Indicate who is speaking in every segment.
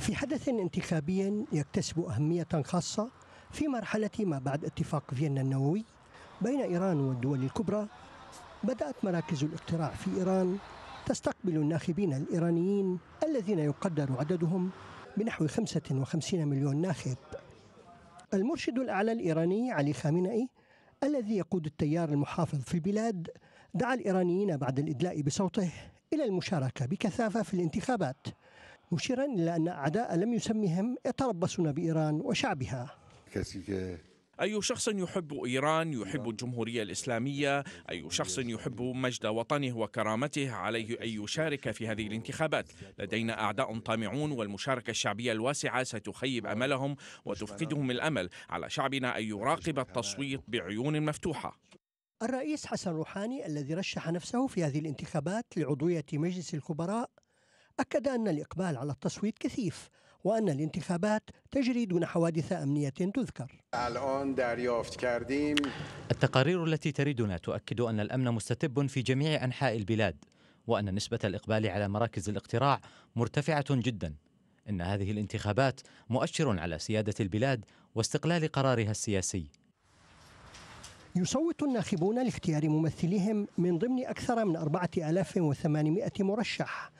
Speaker 1: في حدث انتخابي يكتسب أهمية خاصة في مرحلة ما بعد اتفاق فيينا النووي بين إيران والدول الكبرى بدأت مراكز الاقتراع في إيران تستقبل الناخبين الإيرانيين الذين يقدر عددهم بنحو 55 مليون ناخب المرشد الأعلى الإيراني علي خامنئي الذي يقود التيار المحافظ في البلاد دعا الإيرانيين بعد الإدلاء بصوته إلى المشاركة بكثافة في الانتخابات مشيرا إلى أن أعداء لم يسمهم يتربصون بإيران وشعبها
Speaker 2: أي شخص يحب إيران يحب الجمهورية الإسلامية أي شخص يحب مجد وطنه وكرامته عليه أن يشارك في هذه الانتخابات لدينا أعداء طامعون والمشاركة الشعبية الواسعة ستخيب أملهم وتفقدهم الأمل على شعبنا أن يراقب التصويت بعيون مفتوحة
Speaker 1: الرئيس حسن روحاني الذي رشح نفسه في هذه الانتخابات لعضوية مجلس الخبراء أكد أن الإقبال على التصويت كثيف وأن الانتخابات تجري دون حوادث أمنية تذكر التقارير التي تريدنا تؤكد أن الأمن مستتب في جميع أنحاء البلاد وأن نسبة الإقبال على مراكز الاقتراع مرتفعة جدا إن هذه الانتخابات مؤشر على سيادة البلاد واستقلال قرارها السياسي يصوت الناخبون لاختيار ممثليهم من ضمن أكثر من 4800 مرشح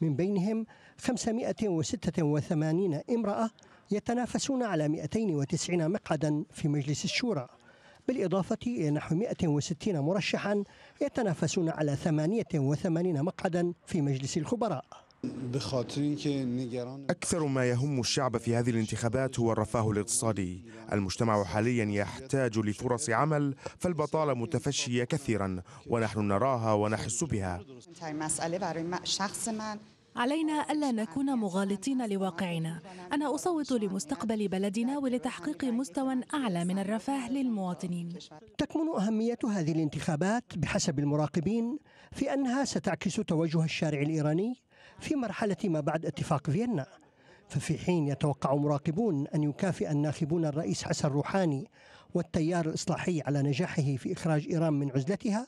Speaker 1: من بينهم 586 امرأة يتنافسون على 290 مقعدا في مجلس الشورى بالإضافة إلى نحو 160 مرشحا يتنافسون على 88 مقعدا في مجلس الخبراء
Speaker 2: أكثر ما يهم الشعب في هذه الانتخابات هو الرفاه الاقتصادي المجتمع حاليا يحتاج لفرص عمل فالبطالة متفشية كثيرا ونحن نراها ونحس بها علينا ألا نكون مغالطين لواقعنا أنا أصوت لمستقبل بلدنا ولتحقيق مستوى أعلى من الرفاه للمواطنين
Speaker 1: تكمن أهمية هذه الانتخابات بحسب المراقبين في أنها ستعكس توجه الشارع الإيراني في مرحلة ما بعد اتفاق فيينا ففي حين يتوقع مراقبون أن يكافئ الناخبون الرئيس حسن روحاني والتيار الإصلاحي على نجاحه في إخراج إيران من عزلتها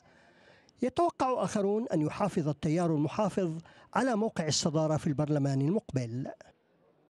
Speaker 1: يتوقع آخرون أن يحافظ التيار المحافظ على موقع الصدارة في البرلمان المقبل